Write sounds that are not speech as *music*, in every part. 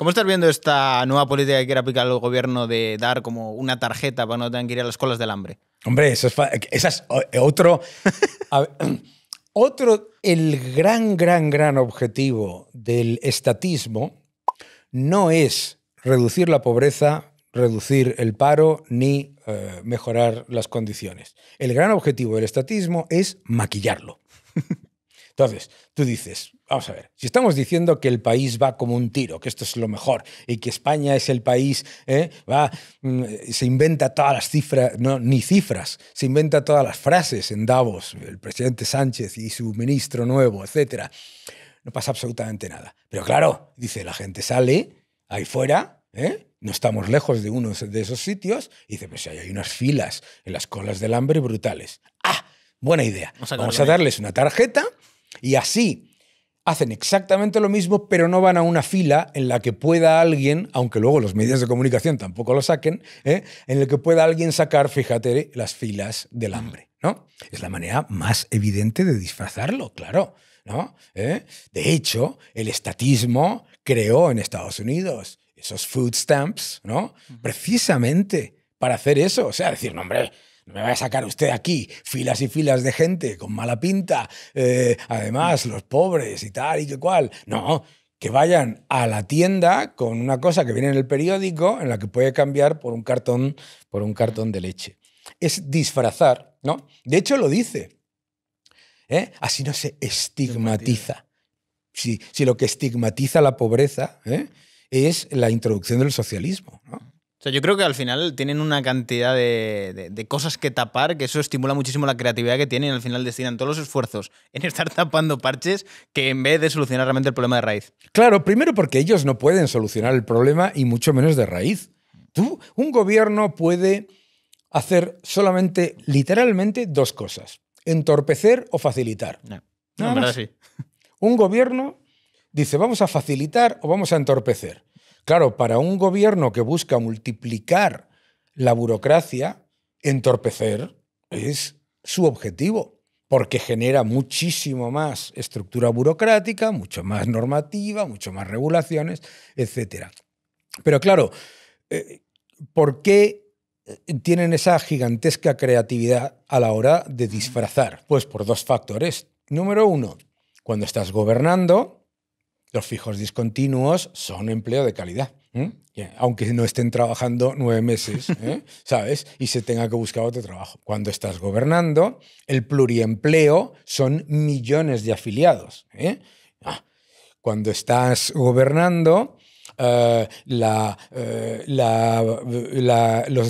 ¿Cómo estás viendo esta nueva política que quiere aplicar el gobierno de dar como una tarjeta para no tener que ir a las colas del hambre? Hombre, eso es, eh, otro, *clears throat* otro, el gran, gran, gran objetivo del estatismo no es reducir la pobreza, reducir el paro ni eh, mejorar las condiciones. El gran objetivo del estatismo es maquillarlo. Entonces, tú dices, vamos a ver, si estamos diciendo que el país va como un tiro, que esto es lo mejor, y que España es el país, ¿eh? va, mm, se inventa todas las cifras, no, ni cifras, se inventa todas las frases en Davos, el presidente Sánchez y su ministro nuevo, etc. No pasa absolutamente nada. Pero claro, dice, la gente sale ahí fuera, ¿eh? no estamos lejos de uno de esos sitios, y dice, pues hay unas filas en las colas del hambre brutales. ¡Ah! Buena idea. Vamos a darles una tarjeta y así hacen exactamente lo mismo, pero no van a una fila en la que pueda alguien, aunque luego los medios de comunicación tampoco lo saquen, ¿eh? en la que pueda alguien sacar, fíjate, las filas del hambre. ¿no? Es la manera más evidente de disfrazarlo, claro. ¿no? ¿Eh? De hecho, el estatismo creó en Estados Unidos esos food stamps, ¿no? Precisamente para hacer eso. O sea, decir, no, hombre, me va a sacar usted aquí filas y filas de gente con mala pinta, eh, además los pobres y tal y que cual. No, que vayan a la tienda con una cosa que viene en el periódico en la que puede cambiar por un cartón, por un cartón de leche. Es disfrazar, ¿no? De hecho lo dice. ¿eh? Así no se estigmatiza. Si, lo que estigmatiza la pobreza ¿eh? es la introducción del socialismo. ¿no? O sea, yo creo que al final tienen una cantidad de, cosas que tapar, que eso estimula muchísimo la creatividad que tienen y al final destinan todos los esfuerzos *laughs* en estar tapando parches que en vez de solucionar realmente el problema de raíz. Claro, primero porque ellos no pueden solucionar el problema y mucho menos de raíz. Tú, un gobierno puede hacer solamente, literalmente, dos cosas. Entorpecer o facilitar. No, no es verdad sí. Un gobierno dice, vamos a facilitar o vamos a entorpecer. Claro, para un gobierno que busca multiplicar la burocracia, entorpecer es su objetivo, porque genera muchísimo más estructura burocrática, mucho más normativa, mucho más regulaciones, etc. Pero claro, eh, ¿por qué eh, tienen esa gigantesca creatividad a la hora de disfrazar? Pues por dos factores. Número uno, cuando estás gobernando, los fijos discontinuos son empleo de calidad. Aunque no estén trabajando nueve meses, *laughs* ¿eh? ¿sabes? Y se tenga que buscar otro trabajo. Cuando estás gobernando, el pluriempleo son millones de afiliados. ¿eh? Ah, cuando estás gobernando, eh, los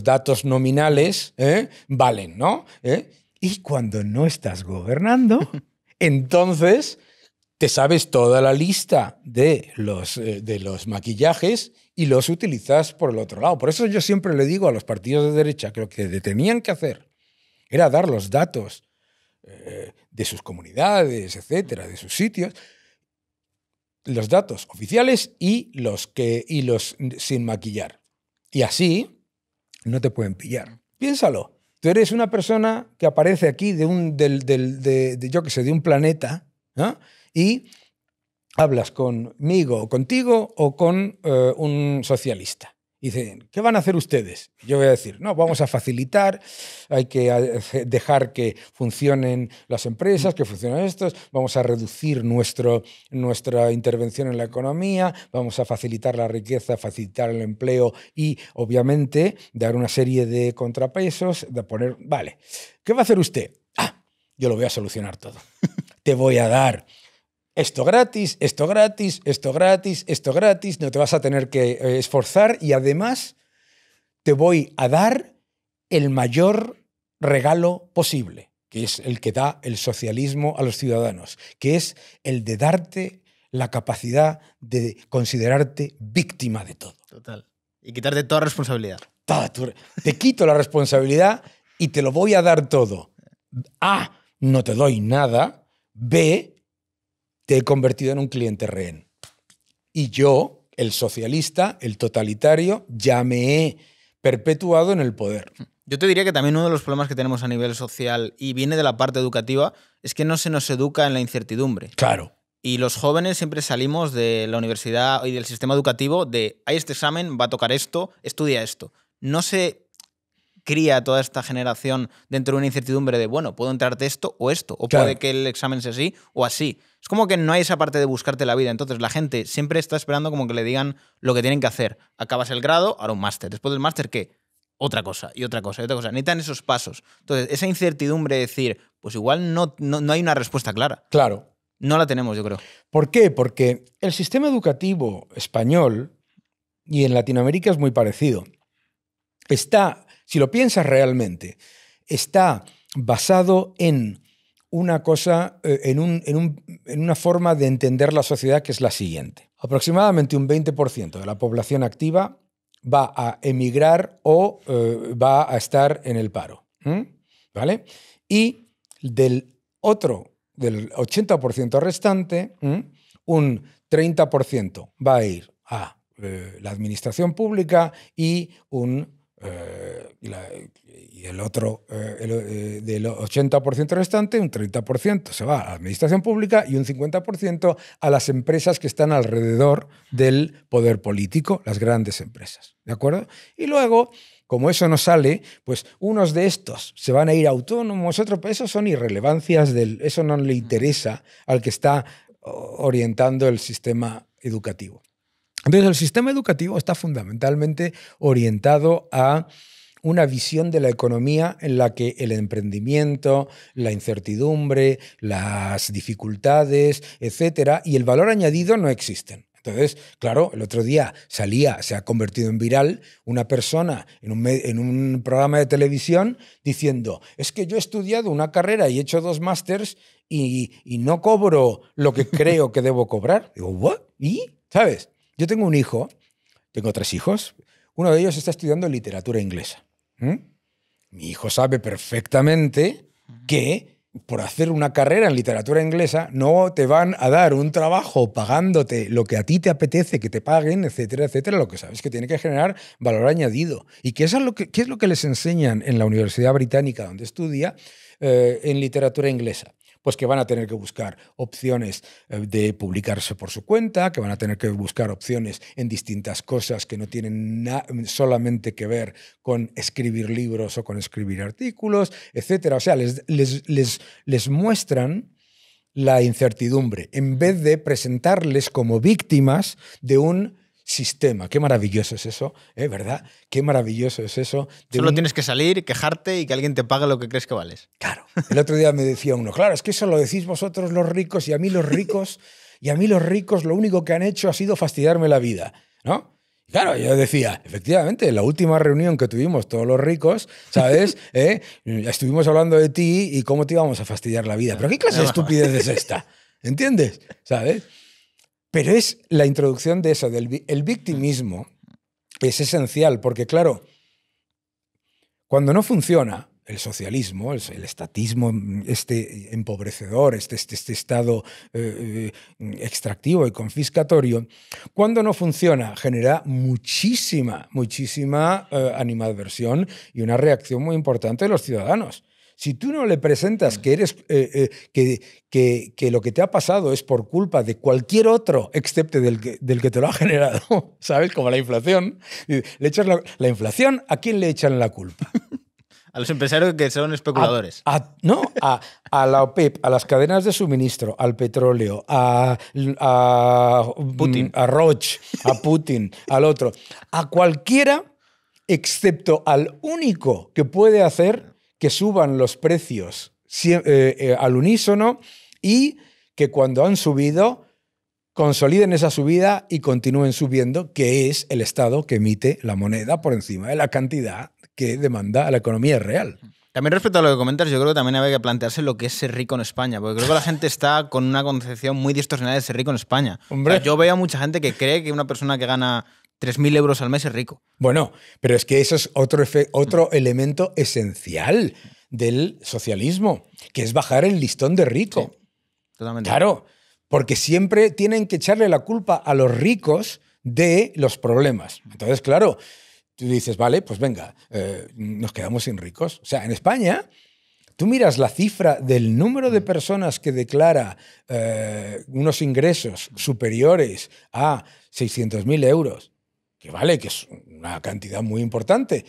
datos nominales valen, ¿no? Y cuando no estás gobernando, *laughs* entonces te sabes toda la lista de los, eh, de los maquillajes y los utilizas por el otro lado. Por eso yo siempre le digo a los partidos de derecha que lo que tenían que hacer era dar los datos eh, de sus comunidades, etcétera, de sus sitios, los datos oficiales y los, que, y los sin maquillar. Y así no te pueden pillar. Piénsalo. Tú eres una persona que aparece aquí de un, de, yo que sé, de un planeta, ¿no? y hablas conmigo o contigo o con eh, un socialista. dicen, ¿qué van a hacer ustedes? Yo voy a decir, no, vamos a facilitar, hay que dejar que funcionen las empresas, que funcionen estos, vamos a reducir nuestro, nuestra intervención en la economía, vamos a facilitar la riqueza, facilitar el empleo y, obviamente, dar una serie de contrapesos, de poner, vale, ¿qué va a hacer usted? Ah, yo lo voy a solucionar todo. *laughs* Te voy a dar esto gratis, esto gratis, esto gratis, esto gratis, no te vas a tener que eh, esforzar y además te voy a dar el mayor regalo posible, que es el que da el socialismo a los ciudadanos, que es el de darte la capacidad de considerarte víctima de todo. Total. Y quitarte toda responsabilidad. Te quito la responsabilidad y te lo voy a dar todo. A, no te doy nada. B, te he convertido en un cliente rehén. Y yo, el socialista, el totalitario, ya me he perpetuado en el poder. Yo te diría que también uno de los problemas que tenemos a nivel social y viene de la parte educativa es que no se nos educa en la incertidumbre. Claro. Y los jóvenes siempre salimos de la universidad y del sistema educativo de hay este examen, va a tocar esto, estudia esto. No se cría toda esta generación dentro de una incertidumbre de, bueno, puedo entrarte esto o esto, o puede que el examen sea así o así. Es como que no hay esa parte de buscarte la vida. Entonces la gente siempre está esperando como que le digan lo que tienen que hacer. Acabas el grado, ahora un máster. Después del máster, ¿qué? Otra cosa y otra cosa y otra cosa. Necesitan esos pasos. Entonces, esa incertidumbre de decir, pues igual no, no, no hay una respuesta clara. Claro. No la tenemos, yo creo. ¿Por qué? Porque el sistema educativo español, y en Latinoamérica es muy parecido, está, si lo piensas realmente, está basado en una cosa, eh, en, una forma de entender la sociedad que es la siguiente. Aproximadamente un 20% de la población activa va a emigrar o eh, va a estar en el paro. ¿Vale? Y del otro, del 80% restante, un 30% va a ir a eh, la administración pública y un eh, y, el otro, eh, el, eh, del 80% restante, un 30% se va a la administración pública y un 50% a las empresas que están alrededor del poder político, las grandes empresas. ¿De acuerdo? Y luego, como eso no sale, pues unos de estos se van a ir autónomos, otros, pues eso son irrelevancias, del, eso no le interesa al que está orientando el sistema educativo. Entonces, el sistema educativo está fundamentalmente orientado a una visión de la economía en la que el emprendimiento, la incertidumbre, las dificultades, etcétera, y el valor añadido no existen. Entonces, claro, el otro día salía, se ha convertido en viral, una persona en un, en un programa de televisión diciendo, es que yo he estudiado una carrera y he hecho dos másters y, y no cobro lo que *laughs* creo que debo cobrar. Digo, ¿Y? ¿Sabes? Yo tengo un hijo, tengo tres hijos, uno de ellos está estudiando literatura inglesa. Mi hijo sabe perfectamente que por hacer una carrera en literatura inglesa no te van a dar un trabajo pagándote lo que a ti te apetece que te paguen, etcétera, etcétera. Lo que sabes que tiene que generar valor añadido. ¿Y qué es lo que, es lo que les enseñan en la Universidad Británica donde estudia eh, en literatura inglesa? pues que van a tener que buscar opciones eh, de publicarse por su cuenta, que van a tener que buscar opciones en distintas cosas que no tienen solamente que ver con escribir libros o con escribir artículos, etcétera. O sea, les, les, les, les muestran la incertidumbre en vez de presentarles como víctimas de un sistema. Qué maravilloso es eso, ¿eh? ¿verdad? Qué maravilloso es eso. Tú solo tienes que salir, quejarte y que alguien te pague lo que crees que vales. Claro. El otro día me decía uno, claro, es que eso lo decís vosotros los ricos y a mí los *laughs* ricos, y a mí los ricos lo único que han hecho ha sido fastidiarme la vida, ¿no? Claro, yo decía, efectivamente, en la última reunión que tuvimos todos los ricos, ¿sabes? *laughs* ¿Eh? Estuvimos hablando de ti y cómo te íbamos a fastidiar la vida. Pero ¿qué clase de estupidez es esta? ¿Entiendes? ¿Sabes? Pero es la introducción de eso, del el victimismo es esencial, porque claro, cuando no funciona el socialismo, el, estatismo este empobrecedor, este, este, este estado eh, eh, extractivo y confiscatorio, cuando no funciona genera muchísima, muchísima eh, animadversión y una reacción muy importante de los ciudadanos. Si tú no le presentas mm. que, eres, eh, eh, que, que, lo que te ha pasado es por culpa de cualquier otro, excepto del que, te lo ha *laughs* generado, ¿sabes? Como la inflación. Le echas la, inflación, ¿a quién le echan la culpa? *laughs* A los empresarios que son especuladores. no, a, la OPEP, e a las cadenas de suministro, al petróleo, a, Putin. Mm, a Roche, a Putin, al otro. A cualquiera, excepto al único que puede hacer que suban los precios eh, eh, al unísono y que cuando han subido consoliden esa subida y continúen subiendo, que es el Estado que emite la moneda por encima de la cantidad que demanda la economía real. También respecto a lo que comentas, yo creo que también había que plantearse lo que es ser rico en España, porque creo que la gente está con una concepción muy distorsionada de ser rico en España. yo veo a mucha gente que cree que una persona que gana 3.000 euros al mes es rico. Bueno, pero es que eso es otro, otro mm. elemento esencial del socialismo, que es bajar el listón de rico. Claro, porque siempre tienen que echarle la culpa a los ricos de los problemas. Entonces, claro, tú dices, vale, pues venga, eh, nos quedamos sin ricos. O sea, en España, tú miras la cifra del número de mm. personas que declara eh, unos ingresos superiores a 600.000 euros que vale, que es una cantidad muy importante,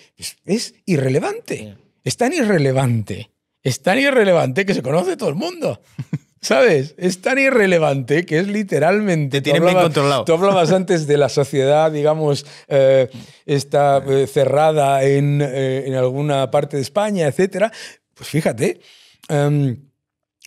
es, irrelevante. Es tan irrelevante, es tan irrelevante que se conoce todo el mundo. *laughs* ¿Sabes? Es tan irrelevante que es literalmente... Te tienen bien controlado. Tú hablabas *laughs* antes de la sociedad, digamos, eh, está eh, cerrada eh, en, alguna parte de España, etc. Pues fíjate, em,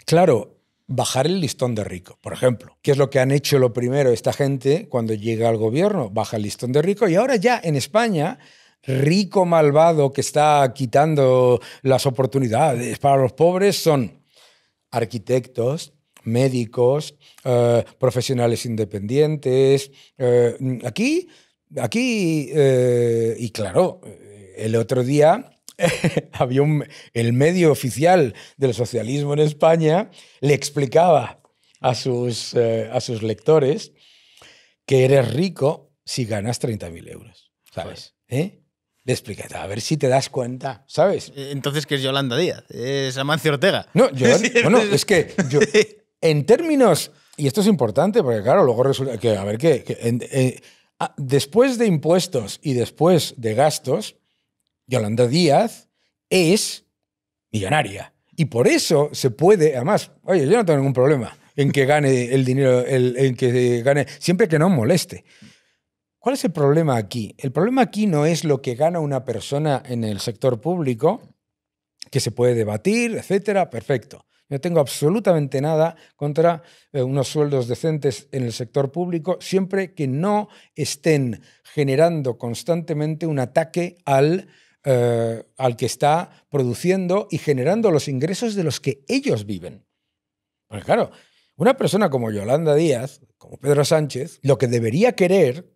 claro, bajar el listón de rico, por ejemplo. ¿Qué es lo que han hecho lo primero esta gente cuando llega al gobierno? Baja el listón de rico y ahora ya en España rico malvado que está quitando las oportunidades para los pobres son arquitectos, médicos, eh, profesionales independientes. Eh, aquí, aquí, eh, y claro, el otro día *laughs* había el medio oficial del socialismo en España le explicaba a sus, eh, a sus lectores que eres rico si ganas 30.000 euros, ¿sabes? ¿Eh? Le explicaba a ver si te das cuenta, ¿sabes? Eh, entonces, ¿qué es Yolanda Díaz? Es Amancio Ortega. No, *laughs* bueno, es que en términos, y esto es importante, porque claro, luego resulta que, a ver, qué después de impuestos y después de gastos, Yolanda Díaz es millonaria. Y por eso se puede, además, oye, yo no tengo ningún problema en que gane el dinero, en que gane, siempre que no moleste. ¿Cuál es el problema aquí? El problema aquí no es lo que gana una persona en el sector público, que se puede debatir, etcétera, perfecto. No tengo absolutamente nada contra eh, unos sueldos decentes en el sector público, siempre que no estén generando constantemente un ataque al eh, al que está produciendo y generando los ingresos de los que ellos viven. Porque claro, una persona como Yolanda Díaz, como Pedro Sánchez, lo que debería querer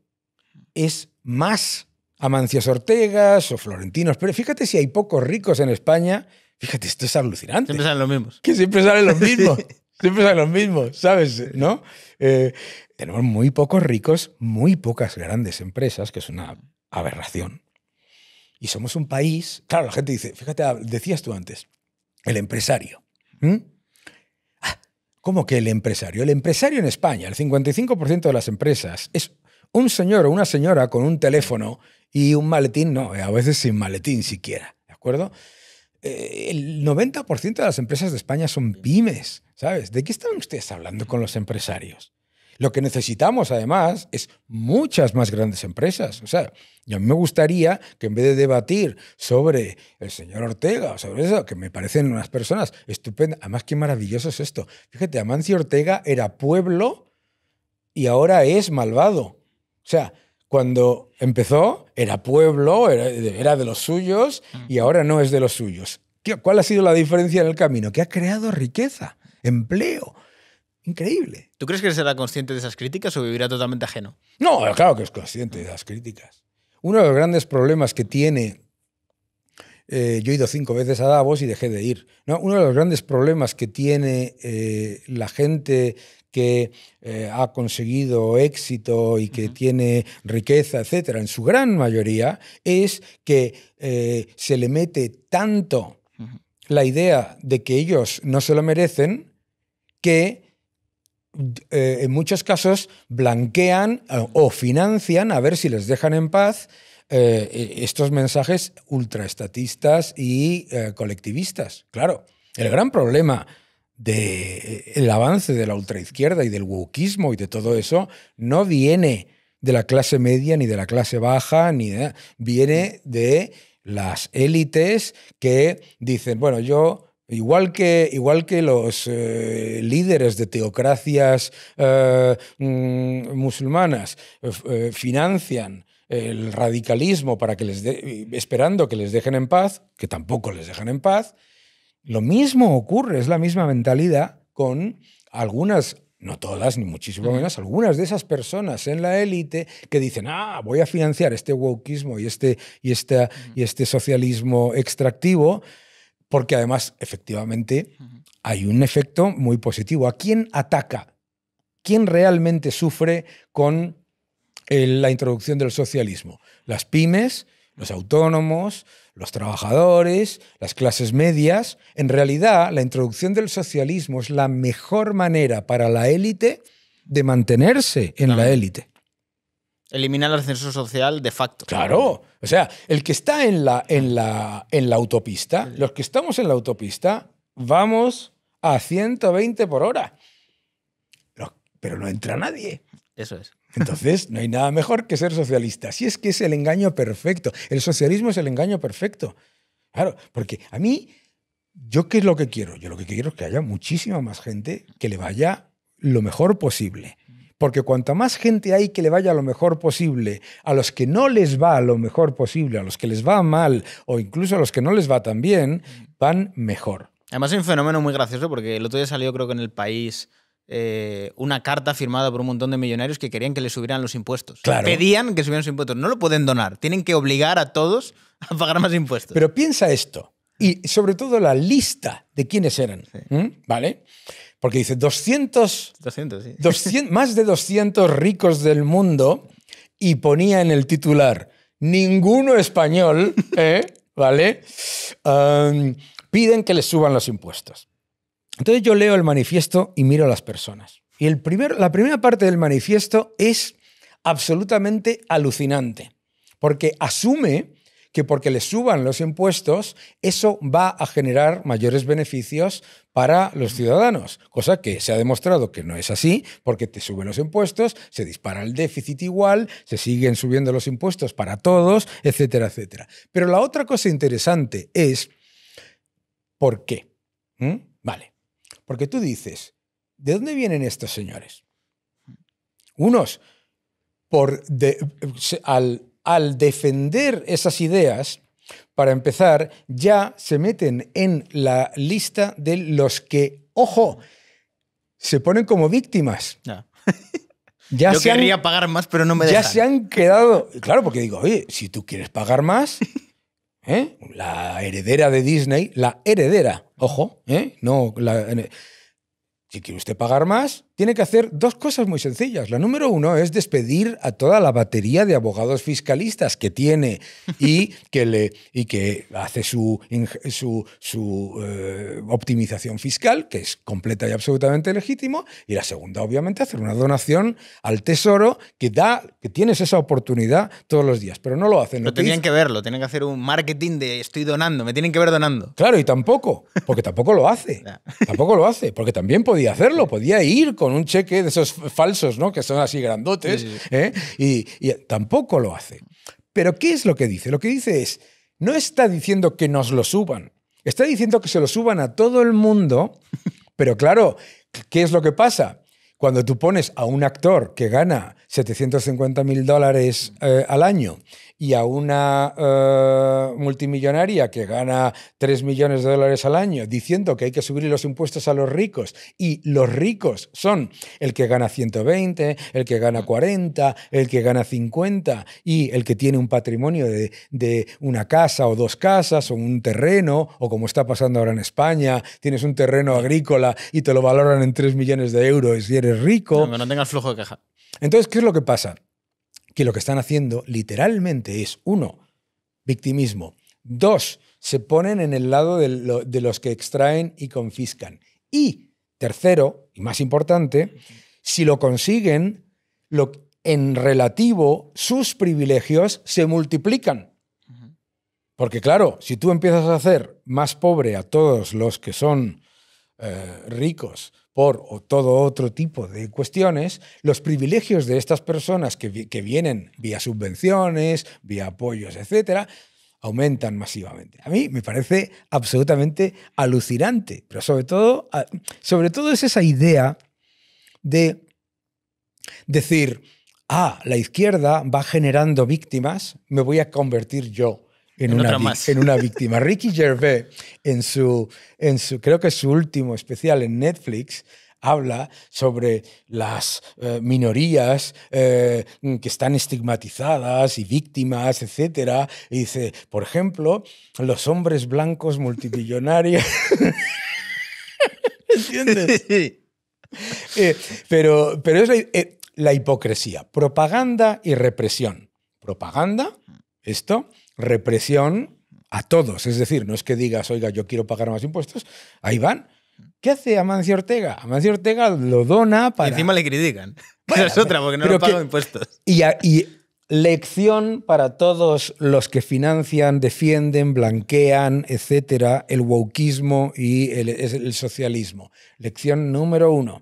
es más Amancios Ortegas o Florentinos. Pero fíjate si hay pocos ricos en España. Fíjate, esto es alucinante. Siempre salen los mismos. Que siempre salen los *laughs* mismos. siempre salen los mismos, ¿sabes? ¿No? Eh, tenemos muy pocos ricos, muy pocas grandes empresas, que es una aberración. Y somos un país, claro, la gente dice, fíjate, ah, decías tú antes, el empresario. Ah, ¿Cómo que el empresario? El empresario en España, el 55% de las empresas, es un señor o una señora con un teléfono y un maletín, no, eh, a veces sin maletín siquiera, ¿de acuerdo? Eh, el 90% de las empresas de España son pymes, ¿sabes? ¿De qué están ustedes hablando con los empresarios? Lo que necesitamos, además, es muchas más grandes empresas. O sea, y a mí me gustaría que en vez de debatir sobre el señor Ortega o sobre eso, que me parecen unas personas estupendas, además qué maravilloso es esto. Fíjate, Amancio Ortega era pueblo y ahora es malvado. O sea, cuando empezó era pueblo, era, era de los suyos y mm. ahora no es de los suyos. ¿Cuál ha sido la diferencia en el camino? Que ha creado riqueza, empleo, Increíble. ¿Tú crees que será consciente de esas críticas o vivirá totalmente ajeno? No, claro que es consciente de las críticas. Uno de los grandes problemas que tiene. Eh, yo he ido cinco veces a Davos y dejé de ir. No, uno de los grandes problemas que tiene eh, la gente que eh, ha conseguido éxito y que tiene riqueza, etcétera, en su gran mayoría, es que se le mete tanto la idea de que ellos no se lo merecen que eh, en muchos casos blanquean eh, o financian, a ver si les dejan en paz, eh, e, estos mensajes ultraestatistas y colectivistas. Claro, el gran problema del avance de la ultraizquierda y del wokismo y de todo eso no viene de la clase media ni de la clase baja, ni viene de las élites que dicen, bueno, yo Igual que, igual que los eh, líderes de teocracias eh, mm, musulmanas eh, financian el radicalismo para que les esperando que les dejen en paz, que tampoco les dejan en paz, lo mismo ocurre, es la misma mentalidad con algunas no todas, ni muchísimo menos, algunas de esas personas en la élite que dicen, ah, voy a financiar este wokismo y este, y y este socialismo extractivo porque además, efectivamente, hay un efecto muy positivo. ¿A quién ataca? ¿Quién realmente sufre con la introducción del socialismo? Las pymes, los autónomos, los trabajadores, las clases medias. En realidad, la introducción del socialismo es la mejor manera para la élite de mantenerse en la élite. Eliminar el censo social de facto. Claro. O sea, el que está en la, en la, en la autopista, los que estamos en la autopista, vamos a 120 por hora. Pero no entra nadie. Eso es. Entonces, no hay nada mejor que ser socialista. Si es que es el engaño perfecto. El socialismo es el engaño perfecto. Claro, porque a mí, ¿yo qué es lo que quiero? Yo lo que quiero es que haya muchísima más gente que le vaya lo mejor posible. Porque cuanta más gente hay que le vaya lo mejor posible, a los que no les va lo mejor posible, a los que les va mal o incluso a los que no les va tan bien, van mejor. Además es un fenómeno muy gracioso porque el otro día salió creo que en el país... Eh, una carta firmada por un montón de millonarios que querían que les subieran los impuestos. Claro. Pedían que subieran los impuestos. No lo pueden donar. Tienen que obligar a todos a pagar más impuestos. Pero piensa esto. Y sobre todo la lista de quiénes eran. ¿Vale? Porque dice 200, 200, *laughs* más de 200 ricos del mundo y ponía en el titular, ninguno español, *laughs* ¿eh? ¿vale? piden que les suban los impuestos. Entonces yo leo el manifiesto y miro a las personas. Y el la primera parte del manifiesto es absolutamente alucinante, porque asume que porque le suban los impuestos, eso va a generar mayores beneficios para los ciudadanos, cosa que se ha demostrado que no es así, porque te suben los impuestos, se dispara el déficit igual, se siguen subiendo los impuestos para todos, etcétera, etcétera. Pero la otra cosa interesante es, ¿por qué? ¿Mm? Vale, porque tú dices, ¿de dónde vienen estos señores? Unos, por de, al al defender esas ideas, para empezar, ya se meten en la lista de los que, ojo, se ponen como víctimas. Ya Yo quería pagar más, pero no me dejan. Ya se han quedado. Claro, porque digo, oye, si tú quieres pagar más, *laughs* ¿eh? la heredera de Disney, la heredera, ojo, ¿eh? no, la, si quiere usted pagar más, tiene que hacer dos cosas muy sencillas. La número uno es despedir a toda la batería de abogados fiscalistas que tiene y *laughs* que, le, y que hace su, su, eh, optimización fiscal, que es completa y absolutamente legítimo. Y la segunda, obviamente, hacer una donación al Tesoro que da, que tienes esa oportunidad todos los días, pero no lo hacen. No tenían que verlo, tienen que hacer un marketing de estoy donando, me tienen que ver donando. Claro, y tampoco, porque tampoco lo hace. *laughs* tampoco lo hace, porque también podía hacerlo, podía ir con con un cheque de esos falsos, ¿no? Que son así grandotes, ¿eh? Y, y tampoco lo hace. Pero ¿qué es lo que dice? Lo que dice es, no está diciendo que nos lo suban, está diciendo que se lo suban a todo el mundo, pero claro, ¿qué es lo que pasa? Cuando tú pones a un actor que gana 750 mil dólares eh, al año y a una eh, multimillonaria que gana 3 millones de dólares al año diciendo que hay que subir los impuestos a los ricos y los ricos son el que gana 120, el que gana 40, el que gana 50 y el que tiene un patrimonio de, de una casa o dos casas o un terreno o como está pasando ahora en España, tienes un terreno agrícola y te lo valoran en 3 millones de euros y eres rico. no tenga flujo de queja. Entonces, ¿qué es lo que pasa? Que lo que están haciendo literalmente es, uno, victimismo. Dos, se ponen en el lado de, los que extraen y confiscan. Y tercero, y más importante, si lo consiguen, lo, en relativo, sus privilegios se multiplican. Porque claro, si tú empiezas a hacer más pobre a todos los que son eh, ricos por o todo otro tipo de cuestiones, los privilegios de estas personas que, vienen vía subvenciones, vía apoyos, etcétera, aumentan masivamente. A mí me parece absolutamente alucinante, pero sobre todo, sobre todo es esa idea de decir, ah, la izquierda va generando víctimas, me voy a convertir yo en, una, víctima. *laughs* Ricky Gervais, en su, en su, creo que es su último especial en Netflix, habla sobre las eh, minorías eh, que están estigmatizadas y víctimas, etc. Y dice, por ejemplo, los hombres blancos multimillonarios. *laughs* ¿Entiendes? *laughs* Eh, pero, pero es la hipocresía, propaganda y represión. Propaganda, esto, represión a todos. Es decir, no es que digas, oiga, yo quiero pagar más impuestos, ahí van. ¿Qué hace Amancio Ortega? Amancio Ortega lo dona para... encima le critican. *laughs* es otra, porque no lo impuestos. Y, lección para todos los que financian, defienden, blanquean, etcétera, el wokismo y el socialismo. Lección número uno.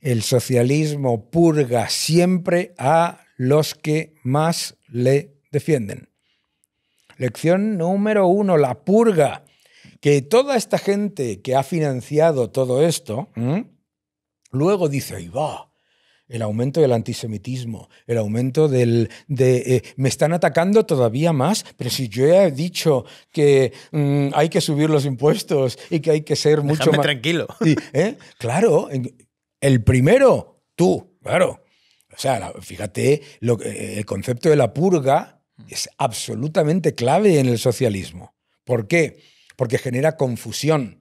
El socialismo purga siempre a los que más le defienden. Lección número uno, la purga. Que toda esta gente que ha financiado todo esto, luego dice, ahí va, el aumento del antisemitismo, el aumento del... Eh, me están atacando todavía más, pero si yo he dicho que mm, hay que subir los impuestos y que hay que ser mucho más... tranquilo. *laughs* ¿eh? Claro, el primero, tú, claro. O sea, fíjate, eh, el concepto de la purga Mm. es absolutamente clave en el socialismo. ¿Por qué? Porque genera confusión.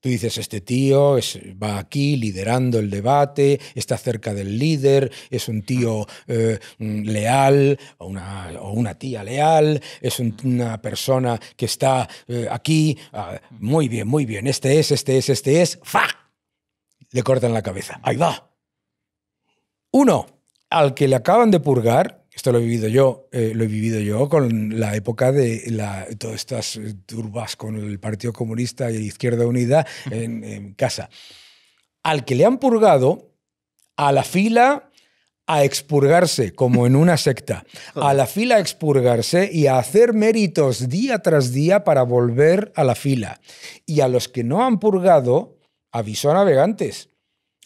Tú dices, este tío va aquí liderando el debate, está cerca del líder, es un tío eh, mm, leal o una, o una, tía leal, es una persona que está eh, aquí, ah, muy bien, muy bien, este es, este es, este es, ¡fa! Le cortan la cabeza, ahí va. Uno, al que le acaban de purgar, esto lo he vivido yo, eh, lo he vivido yo con la época de todas estas eh, turbas con el Partido Comunista y Izquierda Unida en, en casa. Al que le han purgado, a la fila a expurgarse como en una secta, *laughs* a la fila a expurgarse y a hacer méritos día tras día para volver a la fila. Y a los que no han purgado, aviso a navegantes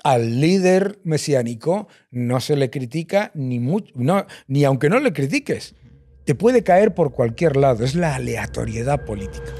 al líder mesiánico no se le critica ni mucho, ni aunque no le critiques, te puede caer por cualquier lado, es la aleatoriedad política.